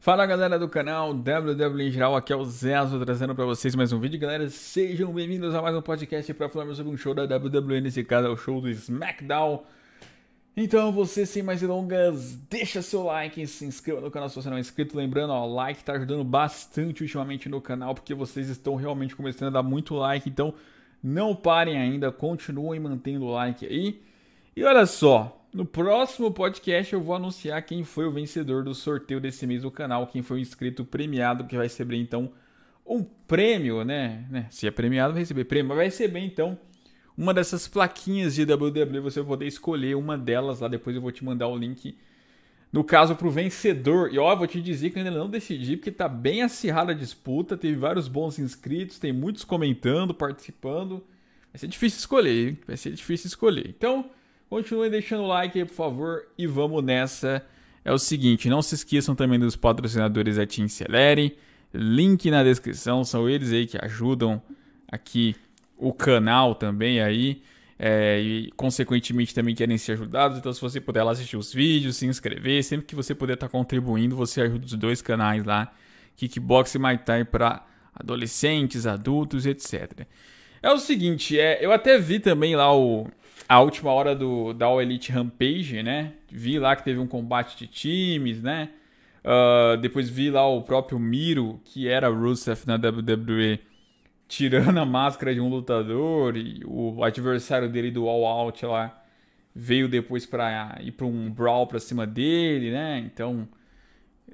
Fala galera do canal WW em geral, aqui é o Zezo trazendo para vocês mais um vídeo. Galera, sejam bem-vindos a mais um podcast para falarmos sobre um show da WWE, nesse caso é o show do SmackDown. Então, você sem mais delongas, deixa seu like, se inscreva no canal se você não é inscrito. Lembrando, o like está ajudando bastante ultimamente no canal, porque vocês estão realmente começando a dar muito like. Então, não parem ainda, continuem mantendo o like aí. E olha só, no próximo podcast eu vou anunciar quem foi o vencedor do sorteio desse mês do canal, quem foi o inscrito premiado, que vai receber então um prêmio, né? né? Se é premiado, vai receber prêmio, vai receber então uma dessas plaquinhas de WWE, você vai poder escolher uma delas lá, depois eu vou te mandar o link. No caso, para o vencedor. E ó, vou te dizer que ainda não decidi, porque tá bem acirrada a disputa. Teve vários bons inscritos, tem muitos comentando, participando. Vai ser difícil escolher, hein? Vai ser difícil escolher. Então, Continue deixando o like aí, por favor, e vamos nessa. É o seguinte, não se esqueçam também dos patrocinadores da Team Celere, link na descrição, são eles aí que ajudam aqui o canal também aí. É, e consequentemente também querem ser ajudados. Então, se você puder lá assistir os vídeos, se inscrever, sempre que você puder estar tá contribuindo, você ajuda os dois canais lá, Kickbox e Mai Tai para adolescentes, adultos, etc. É o seguinte, é, eu até vi também lá o, a última hora do, da All Elite Rampage, né? Vi lá que teve um combate de times, né? Uh, depois vi lá o próprio Miro, que era Rusev na WWE, tirando a máscara de um lutador e o adversário dele do All Out lá veio depois para ir para um brawl para cima dele, né? Então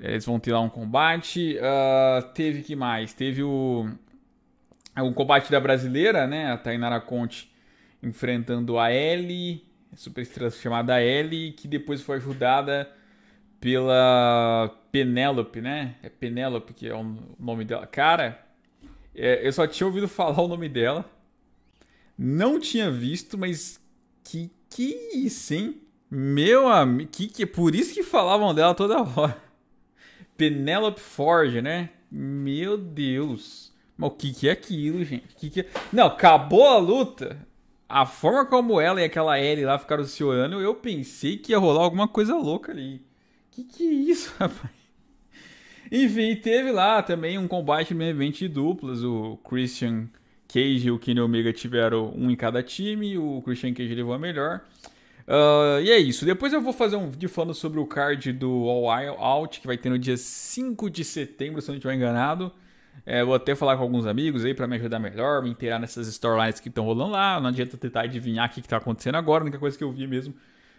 eles vão ter lá um combate. Uh, teve que mais? Teve o o combate da brasileira, né? A Tainara Conte enfrentando a Ellie, superestrela chamada Ellie, que depois foi ajudada pela Penélope, né? É Penélope que é o nome dela. Cara, é, eu só tinha ouvido falar o nome dela. Não tinha visto, mas que que sim, meu amigo, que que por isso que falavam dela toda hora. Penélope Forge, né? Meu Deus. Mas o que, que é aquilo, gente? Que que é? Não, acabou a luta. A forma como ela e aquela L lá ficaram se olhando, eu pensei que ia rolar alguma coisa louca ali. Que que é isso, rapaz? Enfim, teve lá também um combate no evento de duplas. O Christian Cage e o Kenny Omega tiveram um em cada time. O Christian Cage levou a melhor. Uh, e é isso. Depois eu vou fazer um vídeo falando sobre o card do All Out, que vai ter no dia 5 de setembro, se eu não estiver enganado. É, vou até falar com alguns amigos aí para me ajudar melhor, me inteirar nessas storylines que estão rolando lá. Não adianta tentar adivinhar o que, está acontecendo agora. A única coisa que eu vi mesmo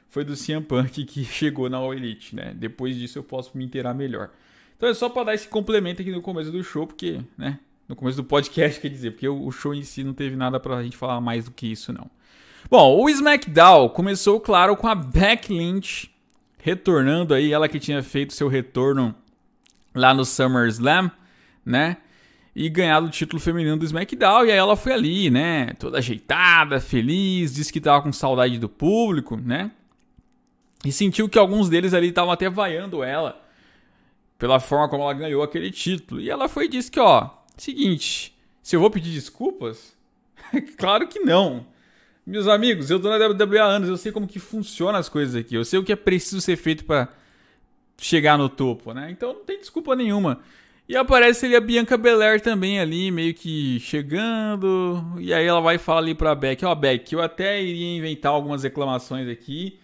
foi do CM Punk que chegou na All Elite, né? Depois disso eu posso me inteirar melhor. Então é só para dar esse complemento aqui no começo do show, porque, né? No começo do podcast, quer dizer, porque o show em si não teve nada para a gente falar mais do que isso, não. Bom, o SmackDown começou, claro, com a Beck Lynch retornando aí, ela que tinha feito seu retorno lá no SummerSlam, né? e ganhado o título feminino do SmackDown. E aí ela foi ali, né? Toda ajeitada, feliz, disse que tava com saudade do público, né? E sentiu que alguns deles ali estavam até vaiando ela pela forma como ela ganhou aquele título. E ela foi e disse que, ó, seguinte, se eu vou pedir desculpas, claro que não. Meus amigos, eu tô na WWE há anos, eu sei como que funciona as coisas aqui, eu sei o que é preciso ser feito para chegar no topo, né? Então não tem desculpa nenhuma. E aparece ali a Bianca Belair também ali, meio que chegando. E aí ela vai falar ali pra Beck, ó, oh, Beck, eu até iria inventar algumas reclamações aqui,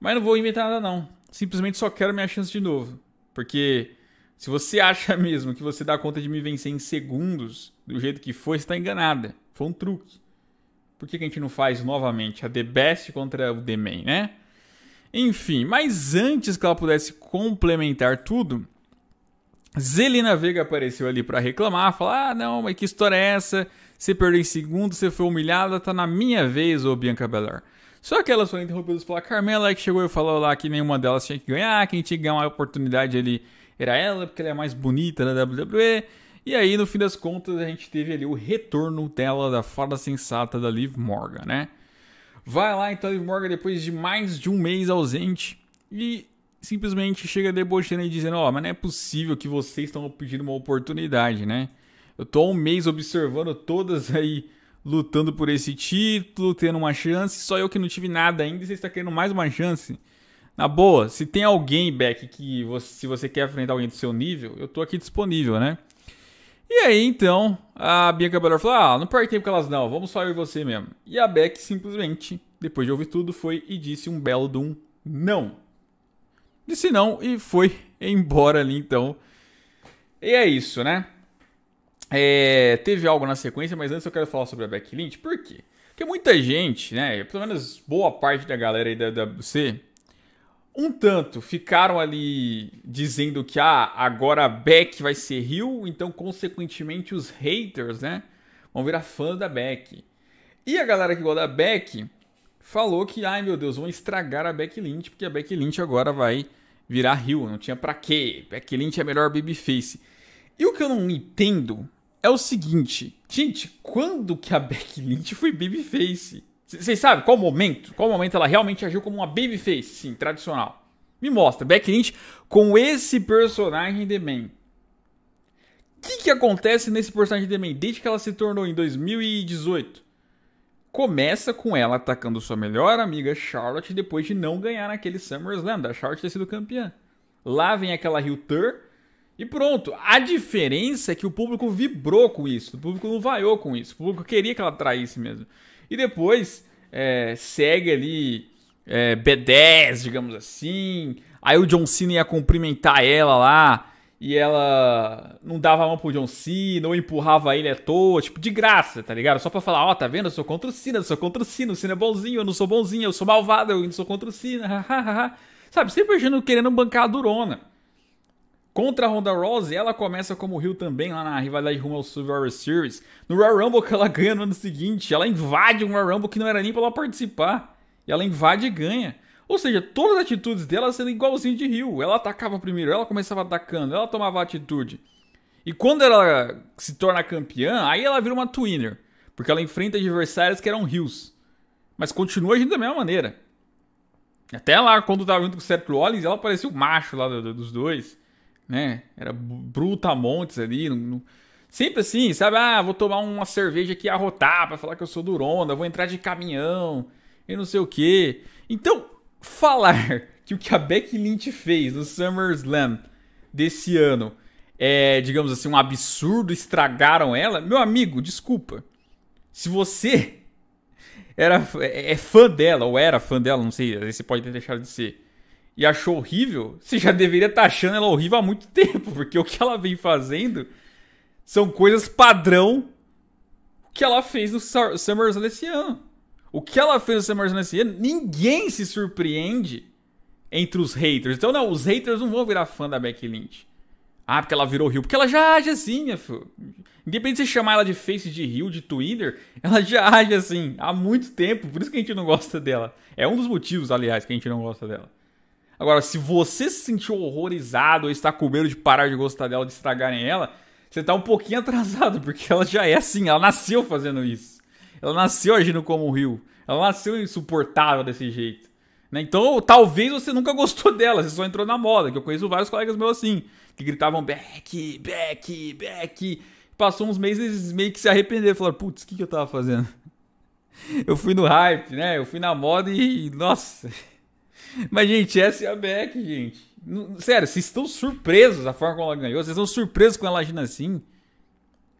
mas não vou inventar nada não. Simplesmente só quero minha chance de novo. Porque se você acha mesmo que você dá conta de me vencer em segundos, do jeito que foi, você tá enganada. Foi um truque. Por que, que a gente não faz novamente a The Best contra o The Man, né? Enfim, mas antes que ela pudesse complementar tudo, Zelina Vega apareceu ali para reclamar, falar: "Ah, não, mas que história é essa? Você perdeu em segundo, você foi humilhada, tá na minha vez, ô Bianca Belair". Só que elas foram interrompidas pela Carmela, é que chegou e falou lá que nenhuma delas tinha que ganhar, quem tinha que ganhar uma oportunidade ali era ela, porque ela é mais bonita da WWE. E aí, no fim das contas, a gente teve ali o retorno dela da fada sensata da Liv Morgan, né? Vai lá então, Liv Morgan, depois de mais de um mês ausente. E simplesmente chega debochando e dizendo: Ó, oh, mas não é possível que vocês estão pedindo uma oportunidade, né? Eu tô há um mês observando todas aí lutando por esse título, tendo uma chance, só eu que não tive nada ainda e você está querendo mais uma chance. Na boa, se tem alguém, Beck, que você, se você quer enfrentar alguém do seu nível, eu tô aqui disponível, né? E aí, então, a Bianca Belair falou: Ah, não tempo com elas, não, vamos só eu e você mesmo. E a Beck simplesmente, depois de ouvir tudo, foi e disse um belo de um não. Disse não e foi embora ali então. E é isso, né? É, teve algo na sequência, mas antes eu quero falar sobre a backlink. Por quê? Porque muita gente, né? Pelo menos boa parte da galera aí da WC, um tanto ficaram ali dizendo que ah, agora a Beck vai ser Rio, então consequentemente os haters, né? Vão virar fã da Beck. E a galera que gosta da Beck falou que, ai meu Deus, vão estragar a backlint, porque a backlint agora vai virar rio, não tinha pra quê. Backlint é melhor babyface. E o que eu não entendo é o seguinte, gente, quando que a backlint foi babyface? Vocês sabem qual momento? Qual momento ela realmente agiu como uma babyface, sim, tradicional? Me mostra, backlint com esse personagem de Man. O que, que acontece nesse personagem de Man desde que ela se tornou em 2018? começa com ela atacando sua melhor amiga Charlotte depois de não ganhar naquele SummerSlam, da Charlotte ter sido campeã. Lá vem aquela Rio Tur e pronto. A diferença é que o público vibrou com isso, o público não vaiou com isso, o público queria que ela traísse mesmo. E depois é, segue ali é, B10, digamos assim. Aí o John Cena ia cumprimentar ela lá e ela não dava a mão pro John Cena ou empurrava ele à toa, tipo, de graça, tá ligado? Só pra falar, ó, oh, tá vendo? Eu sou contra o Cena, eu sou contra o Cena, o Cena é bonzinho, eu não sou bonzinho, eu sou malvado, eu não sou contra o Cena, hahaha. Sabe, sempre achando querendo bancar a durona. Contra a Ronda Rousey, ela começa como Rio também lá na rivalidade rumo ao Survivor Series. No Royal Rumble que ela ganha no ano seguinte, ela invade um Royal Rumble que não era nem pra ela participar. E ela invade e ganha. Ou seja, todas as atitudes dela sendo igualzinho de Rio. Ela atacava primeiro, ela começava atacando, ela tomava atitude. E quando ela se torna campeã, aí ela vira uma twinner. Porque ela enfrenta adversários que eram rios. Mas continua agindo da mesma maneira. Até lá, quando estava junto com o Seth Rollins, ela parecia o macho lá dos dois. Né? Era bruta montes ali. Não, não... Sempre assim, sabe? Ah, vou tomar uma cerveja aqui arrotar pra falar que eu sou durona, vou entrar de caminhão e não sei o quê. Então, falar que o que a Becky Lynch fez no SummerSlam desse ano é, digamos assim, um absurdo, estragaram ela, meu amigo, desculpa. Se você era, é, é, fã dela, ou era fã dela, não sei, você pode ter deixado de ser, e achou horrível, você já deveria estar tá achando ela horrível há muito tempo, porque o que ela vem fazendo são coisas padrão que ela fez no SummerSlam esse ano. O que ela fez no Summer nesse ano, ninguém se surpreende entre os haters. Então, não, os haters não vão virar fã da Becky Lynch. Ah, porque ela virou Rio. Porque ela já age assim, minha filha. Independente de você chamar ela de face de Rio, de Twitter, ela já age assim há muito tempo. Por isso que a gente não gosta dela. É um dos motivos, aliás, que a gente não gosta dela. Agora, se você se sentiu horrorizado ou está com medo de parar de gostar dela, de estragarem ela, você está um pouquinho atrasado, porque ela já é assim, ela nasceu fazendo isso. Ela nasceu agindo como um Rio. Ela nasceu insuportável desse jeito. Né? Então, talvez você nunca gostou dela, você só entrou na moda. Que eu conheço vários colegas meus assim, que gritavam Beck, Beck, Beck. Passou uns meses meio que se arrependeram. Falaram, putz, o que, que eu tava fazendo? Eu fui no hype, né? Eu fui na moda e. Nossa! Mas, gente, essa é a Beck, gente. Sério, vocês estão surpresos da forma como ela ganhou. Vocês estão surpresos com ela agindo assim.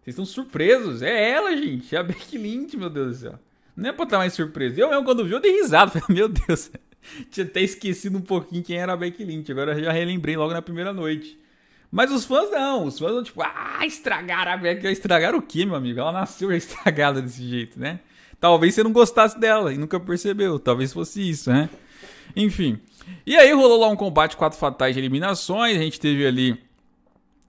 Vocês estão surpresos. É ela, gente. É a Beck Lynch, meu Deus do céu. Não é pra estar tá mais surpreso. Eu mesmo, quando vi, eu dei risada. Falei, meu Deus. Tinha até esquecido um pouquinho quem era a Beck Lynch. Agora eu já relembrei logo na primeira noite. Mas os fãs não. Os fãs não, tipo, ah, estragaram a Beck. Estragaram o quê, meu amigo? Ela nasceu já estragada desse jeito, né? Talvez você não gostasse dela e nunca percebeu. Talvez fosse isso, né? Enfim. E aí rolou lá um combate quatro fatais de eliminações. A gente teve ali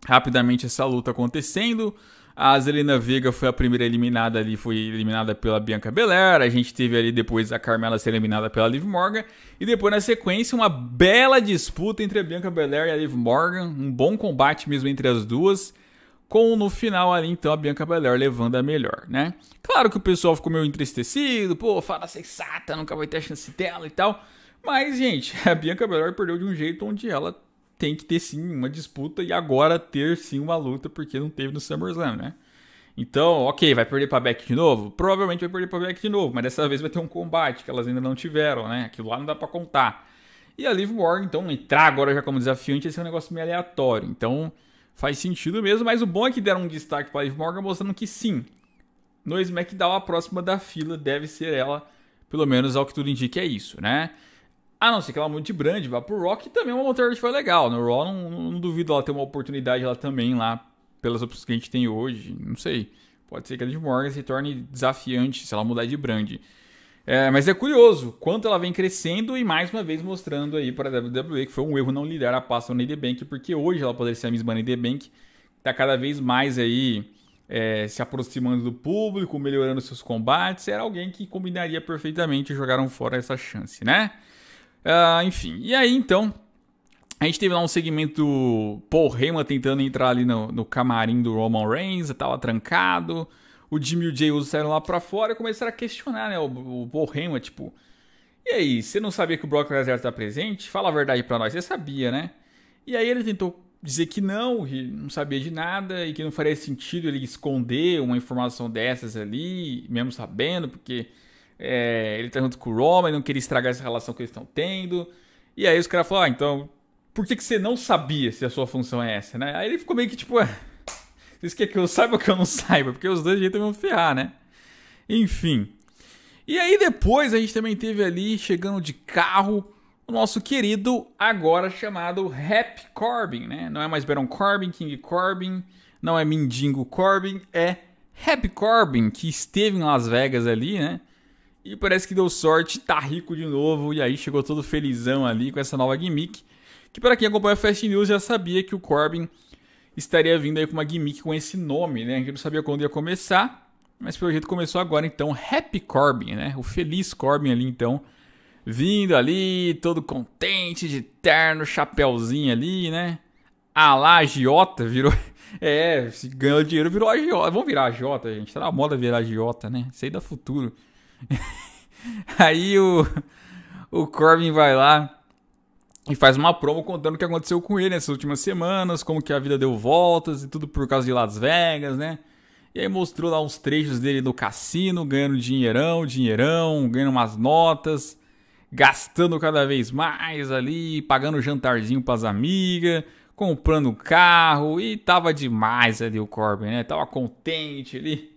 rapidamente essa luta acontecendo. A Zelina Vega foi a primeira eliminada ali, foi eliminada pela Bianca Belair. A gente teve ali depois a Carmela ser eliminada pela Liv Morgan. E depois, na sequência, uma bela disputa entre a Bianca Belair e a Liv Morgan. Um bom combate mesmo entre as duas. Com no final ali, então, a Bianca Belair levando a melhor, né? Claro que o pessoal ficou meio entristecido. Pô, fala sensata, nunca vai ter a chance dela e tal. Mas, gente, a Bianca Belair perdeu de um jeito onde ela tem que ter sim uma disputa e agora ter sim uma luta, porque não teve no SummerSlam, né? Então, ok, vai perder pra Beck de novo? Provavelmente vai perder pra Beck de novo, mas dessa vez vai ter um combate que elas ainda não tiveram, né? Aquilo lá não dá pra contar. E a Liv Morgan, então, entrar agora já como desafiante, esse é um negócio meio aleatório. Então, faz sentido mesmo, mas o bom é que deram um destaque pra Liv Morgan, mostrando que sim, no SmackDown a próxima da fila deve ser ela, pelo menos ao que tudo indica é isso, né? A não ser que ela mude de brand, vá pro Rock, que também é uma montanha russa legal. No né? Raw, não, não, duvido ela ter uma oportunidade lá também, lá, pelas opções que a gente tem hoje. Não sei. Pode ser que a Liv Morgan se torne desafiante se ela mudar de brand. É, mas é curioso quanto ela vem crescendo e mais uma vez mostrando aí para a WWE que foi um erro não liderar a pasta no The Bank, porque hoje ela poderia ser a Miss Money The Bank, está cada vez mais aí é, se aproximando do público, melhorando seus combates, era alguém que combinaria perfeitamente e jogaram fora essa chance, né? Uh, enfim, e aí então, a gente teve lá um segmento Paul Heyman tentando entrar ali no, no camarim do Roman Reigns, estava trancado. O Jimmy e o Jay Uso saíram lá pra fora e começaram a questionar, né? O, o Paul Heyman, tipo... E aí, você não sabia que o Brock Lesnar tá presente? Fala a verdade pra nós, você sabia, né? E aí ele tentou dizer que não, que não sabia de nada e que não faria sentido ele esconder uma informação dessas ali, mesmo sabendo, porque é, ele tá junto com o Roman, não queria estragar essa relação que eles estão tendo. E aí os caras falaram, ah, então, por que, que você não sabia se a sua função é essa, né? Aí ele ficou meio que tipo, ah, vocês querem que eu saiba ou que eu não saiba? Porque os dois de jeito vão ferrar, né? Enfim. E aí depois a gente também teve ali, chegando de carro, o nosso querido, agora chamado Rap Corbin, né? Não é mais Baron Corbin, King Corbin, não é Mindingo Corbin, é Rap Corbin, que esteve em Las Vegas ali, né? E parece que deu sorte, tá rico de novo. E aí chegou todo felizão ali com essa nova gimmick. Que para quem acompanha a Fast News já sabia que o Corbin estaria vindo aí com uma gimmick com esse nome, né? A gente não sabia quando ia começar, mas pelo jeito começou agora então. Happy Corbin, né? O feliz Corbin ali então. Vindo ali, todo contente, de terno, chapéuzinho ali, né? A lá, agiota, virou... É, se ganhou dinheiro, virou agiota. Vamos virar agiota, gente. Tá na moda virar agiota, né? Isso aí dá futuro. Aí o, o Corbin vai lá e faz uma promo contando o que aconteceu com ele nessas últimas semanas, como que a vida deu voltas e tudo por causa de Las Vegas, né? E aí mostrou lá uns trechos dele no cassino, ganhando dinheirão, dinheirão, ganhando umas notas, gastando cada vez mais ali, pagando jantarzinho pras amigas, comprando carro e tava demais ali o Corbin, né? Tava contente ali.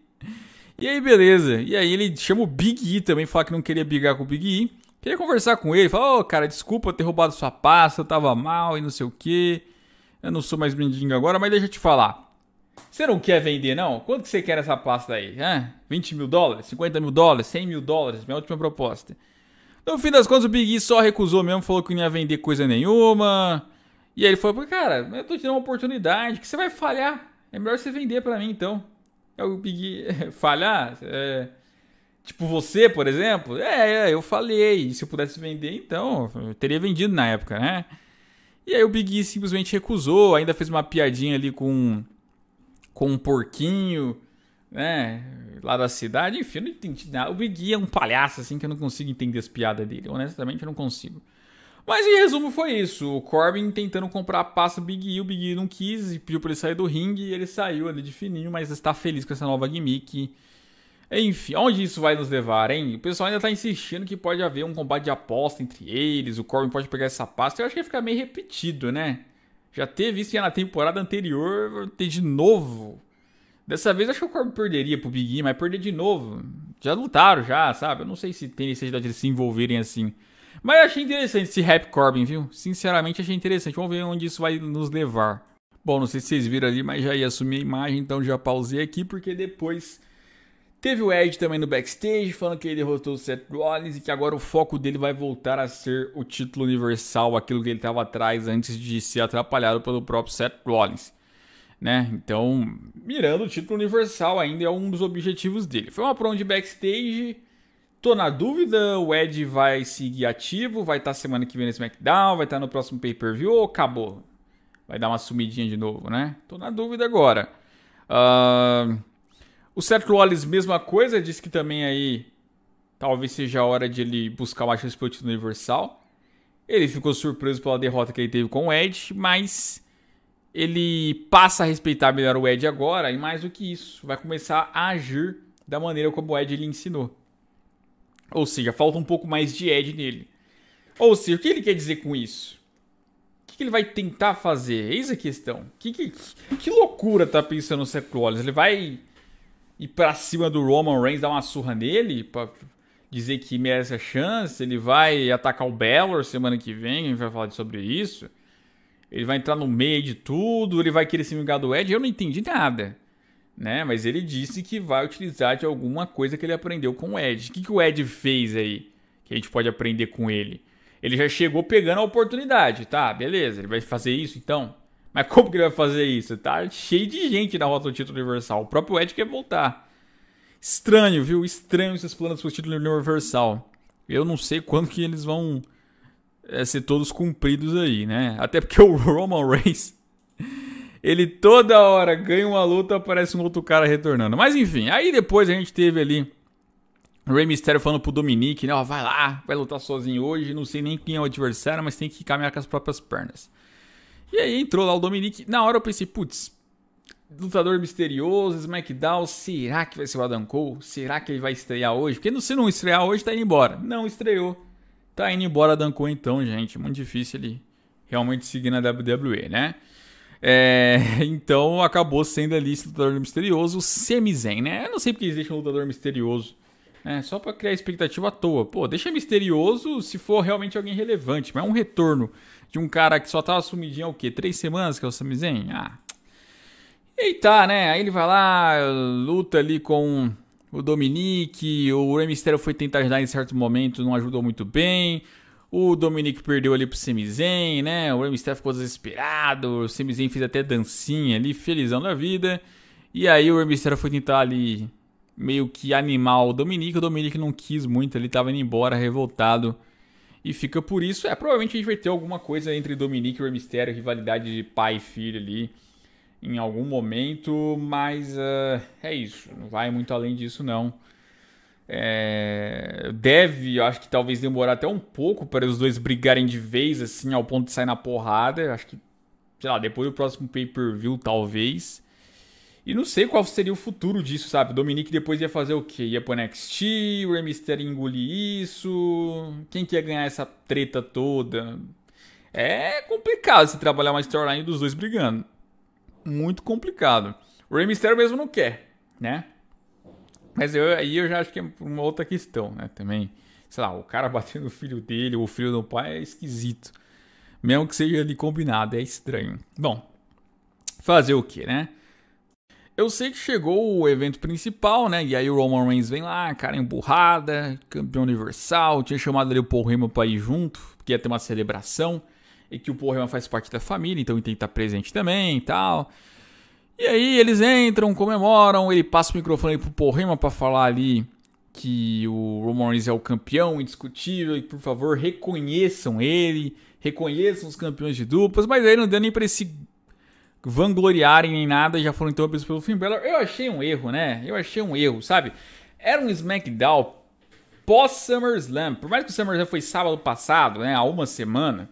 E aí, beleza. E aí ele chama o Big E também, fala que não queria brigar com o Big E. Queria conversar com ele, fala, ô oh, cara, desculpa ter roubado sua pasta, eu tava mal e não sei o que. Eu não sou mais mendigo agora, mas deixa eu te falar. Você não quer vender, não? Quanto que você quer essa pasta aí? Hã? 20 mil dólares? 50 mil dólares? 100 mil dólares? Minha última proposta. No fim das contas, o Big E só recusou mesmo, falou que não ia vender coisa nenhuma. E aí ele falou, cara, eu tô te dando uma oportunidade, que você vai falhar. É melhor você vender para mim, então. É o Big falhar? É... Tipo você, por exemplo? É, é eu falei. E se eu pudesse vender, então, eu teria vendido na época, né? E aí o Big simplesmente recusou, ainda fez uma piadinha ali com, com um porquinho, né? Lá da cidade, enfim, eu não entendi nada. O Big é um palhaço, assim, que eu não consigo entender as piadas dele. Honestamente, eu não consigo. Mas em resumo foi isso. O Corbin tentando comprar a pasta Big E, o Big E não quis, e pediu pra ele sair do ringue e ele saiu ali de fininho, mas está feliz com essa nova gimmick. Enfim, onde isso vai nos levar, hein? O pessoal ainda tá insistindo que pode haver um combate de aposta entre eles, o Corbin pode pegar essa pasta. Eu acho que ia ficar meio repetido, né? Já teve isso já na temporada anterior, ter de novo. Dessa vez acho que o Corbin perderia pro Big E, mas perder de novo. Já lutaram já, sabe? Eu não sei se tem necessidade de se envolverem assim. Mas eu achei interessante esse rap Corbin, viu? Sinceramente achei interessante. Vamos ver onde isso vai nos levar. Bom, não sei se vocês viram ali, mas já ia assumir a imagem, então já pausei aqui, porque depois teve o Ed também no backstage, falando que ele derrotou o Seth Rollins e que agora o foco dele vai voltar a ser o título universal, aquilo que ele estava atrás antes de ser atrapalhado pelo próprio Seth Rollins. Né? Então, mirando o título universal ainda é um dos objetivos dele. Foi uma promo de backstage Tô na dúvida, o Ed vai seguir ativo, vai estar tá semana que vem no SmackDown, vai estar tá no próximo pay-per-view ou acabou? Vai dar uma sumidinha de novo, né? Tô na dúvida agora. Uh, o Seth Rollins, mesma coisa, disse que também aí talvez seja a hora de ele buscar uma chance pelo título universal. Ele ficou surpreso pela derrota que ele teve com o Ed, mas ele passa a respeitar melhor o Ed agora e mais do que isso, vai começar a agir da maneira como o Ed lhe ensinou. Ou seja, falta um pouco mais de edge nele. Ou seja, o que ele quer dizer com isso? O que ele vai tentar fazer? Eis a questão. Que, que, que loucura tá pensando o Seth Rollins? Ele vai ir pra cima do Roman Reigns, dar uma surra nele pra dizer que merece a chance? Ele vai atacar o Balor semana que vem, a gente vai falar sobre isso. Ele vai entrar no meio de tudo, ele vai querer se vingar do Ed. Eu não entendi nada né? Mas ele disse que vai utilizar de alguma coisa que ele aprendeu com o Ed. O que, que o Ed fez aí que a gente pode aprender com ele? Ele já chegou pegando a oportunidade, tá? Beleza, ele vai fazer isso então? Mas como que ele vai fazer isso? Tá cheio de gente na rota do título universal. O próprio Ed quer voltar. Estranho, viu? Estranho esses planos para o título universal. Eu não sei quando que eles vão é, ser todos cumpridos aí, né? Até porque o Roman Reigns ele toda hora ganha uma luta, aparece um outro cara retornando. Mas enfim, aí depois a gente teve ali o Rey Mysterio falando pro Dominique, né? Ó, vai lá, vai lutar sozinho hoje, não sei nem quem é o adversário, mas tem que caminhar com as próprias pernas. E aí entrou lá o Dominique. Na hora eu pensei, putz, lutador misterioso, SmackDown, será que vai ser o Adam Cole? Será que ele vai estrear hoje? Porque se não estrear hoje, tá indo embora. Não estreou. Tá indo embora Adam Cole então, gente. Muito difícil ele realmente seguir na WWE, né? É, então acabou sendo ali esse lutador misterioso, o Semizen, né? Eu não sei porque eles deixam um lutador misterioso. Né? Só para criar expectativa à toa. Pô, deixa misterioso se for realmente alguém relevante. Mas é um retorno de um cara que só tava sumidinho há o quê? Três semanas, que é o Semizen? Ah. eita tá, né? Aí ele vai lá, luta ali com o Dominique. O Rey Mysterio foi tentar ajudar em certo momento, não ajudou muito bem. O Dominique perdeu ali pro Semizen, né? O Remy ficou desesperado. O Semizen fez até dancinha ali, felizão da vida. E aí o Remy foi tentar ali meio que animar o Dominique. O Dominique não quis muito, ele tava indo embora, revoltado. E fica por isso. É, provavelmente a gente vai ter alguma coisa entre Dominique e o Remy rivalidade de pai e filho ali. Em algum momento, mas uh, é isso. Não vai muito além disso, não. É, deve, acho que talvez demorar até um pouco para os dois brigarem de vez, assim, ao ponto de sair na porrada. Acho que, sei lá, depois do próximo pay-per-view, talvez. E não sei qual seria o futuro disso, sabe? O Dominique depois ia fazer o quê? Ia pro NXT, o Rey Mysterio engolir isso. Quem que ia ganhar essa treta toda? É complicado se trabalhar uma storyline dos dois brigando. Muito complicado. O Rey Mysterio mesmo não quer, né? Mas eu, aí eu já acho que é uma outra questão, né? Também, sei lá, o cara batendo no filho dele ou o filho do pai é esquisito. Mesmo que seja ali combinado, é estranho. Bom, fazer o que, né? Eu sei que chegou o evento principal, né? E aí o Roman Reigns vem lá, cara emburrada, campeão universal. Tinha chamado ali o Paul Heyman pra ir junto, porque ia ter uma celebração. E que o Paul Heyman faz parte da família, então ele tem que estar presente também e tal. E aí eles entram, comemoram, ele passa o microfone pro Porrema para falar ali que o Reigns é o campeão indiscutível e por favor reconheçam ele, reconheçam os campeões de duplas, mas aí não deu nem para esse vangloriarem nem nada, já foram interrompidos pelo Finn Balor. Eu achei um erro, né? Eu achei um erro, sabe? Era um SmackDown pós-SummerSlam. Por mais que o SummerSlam foi sábado passado, né? Há uma semana.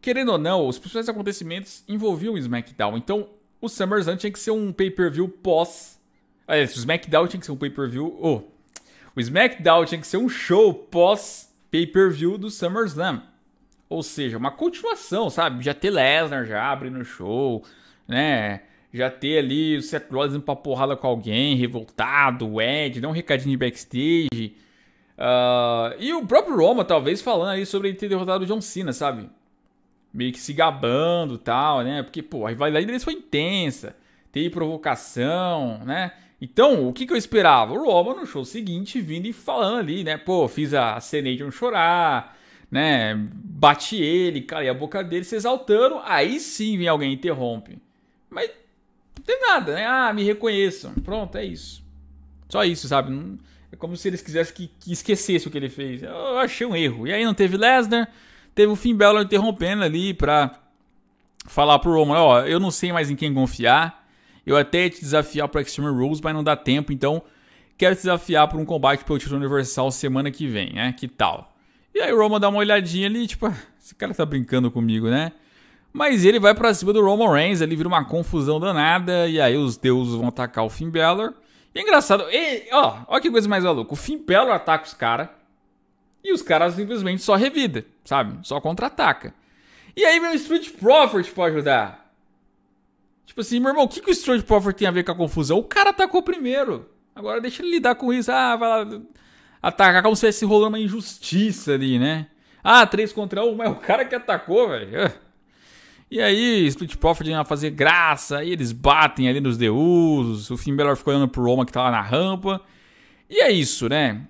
Querendo ou não, os principais acontecimentos envolviam o SmackDown. Então, o SummerSlam tinha que ser um pay-per-view pós. Aliás, ah, é, o SmackDown tinha que ser um pay-per-view. Oh, o SmackDown tinha que ser um show pós pay-per-view do SummerSlam. Ou seja, uma continuação, sabe? Já ter Lesnar já abrindo o show, né? Já ter ali o Seth Rollins indo pra porrada com alguém, revoltado, o Ed, dar um recadinho de backstage. Uh, e o próprio Roma, talvez, falando aí sobre ele ter derrotado o John Cena, sabe? meio que se gabando tal, né? Porque, pô, a rivalidade deles foi intensa, teve provocação, né? Então, o que, que eu esperava? O Roman no show seguinte vindo e falando ali, né? Pô, fiz a Senation chorar, né? Bati ele, calei a boca dele, se exaltando. Aí sim vem alguém e interrompe. Mas não tem nada, né? Ah, me reconheçam. Pronto, é isso. Só isso, sabe? é como se eles quisessem que, que esquecesse o que ele fez. Eu achei um erro. E aí não teve Lesnar, teve o Finn Balor interrompendo ali pra falar pro Roman, ó, oh, eu não sei mais em quem confiar, eu até ia te desafiar pro Extreme Rules, mas não dá tempo, então quero te desafiar pra um combate pelo título universal semana que vem, né? Que tal? E aí o Roman dá uma olhadinha ali, tipo, ah, esse cara tá brincando comigo, né? Mas ele vai para cima do Roman Reigns, ali vira uma confusão danada, e aí os deuses vão atacar o Finn Balor. E é engraçado, e, ó, olha que coisa mais maluca, o Finn Balor ataca os caras, e os caras simplesmente só revida, sabe? Só contra-ataca. E aí vem o Street Profit tipo, pra ajudar. Tipo assim, meu irmão, o que, que o Street Profit tem a ver com a confusão? O cara atacou primeiro. Agora deixa ele lidar com isso. Ah, vai lá. Atacar como se estivesse rolando uma injustiça ali, né? Ah, três contra um, mas o cara que atacou, velho. E aí, Split Profit ia fazer graça, aí eles batem ali nos deuses, o Finn Balor ficou olhando pro Roma que tá lá na rampa. E é isso, né?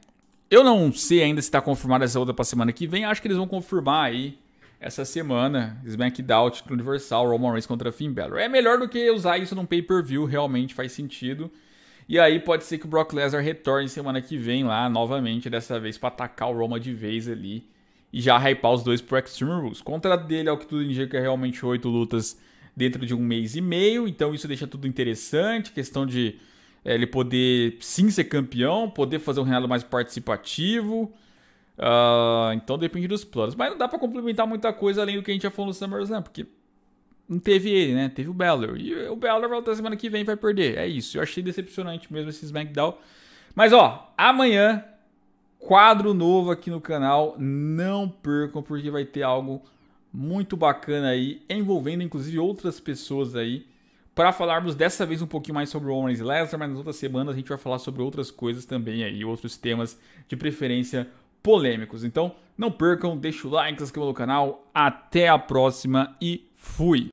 Eu não sei ainda se está confirmada essa outra para semana que vem. Acho que eles vão confirmar aí essa semana. SmackDown, título universal, Roman Reigns contra Finn Balor. É melhor do que usar isso num pay-per-view, realmente faz sentido. E aí pode ser que o Brock Lesnar retorne semana que vem lá novamente, dessa vez para atacar o Roma de vez ali e já hypar os dois pro Extreme Rules. Contra dele, ao é que tudo indica, é realmente oito lutas dentro de um mês e meio, então isso deixa tudo interessante, questão de é, ele poder sim ser campeão, poder fazer um reinado mais participativo. Uh, então depende dos planos. Mas não dá para complementar muita coisa além do que a gente já falou no SummerSlam, porque não teve ele, né? Teve o Balor. E o Balor vai lutar semana que vem vai perder. É isso. Eu achei decepcionante mesmo esse SmackDown. Mas ó, amanhã, quadro novo aqui no canal. Não percam, porque vai ter algo muito bacana aí, envolvendo inclusive outras pessoas aí para falarmos dessa vez um pouquinho mais sobre o Owens e Lesnar, mas nas outras semanas a gente vai falar sobre outras coisas também aí, outros temas de preferência polêmicos. Então, não percam, deixa o like, se inscreva no canal, até a próxima e fui!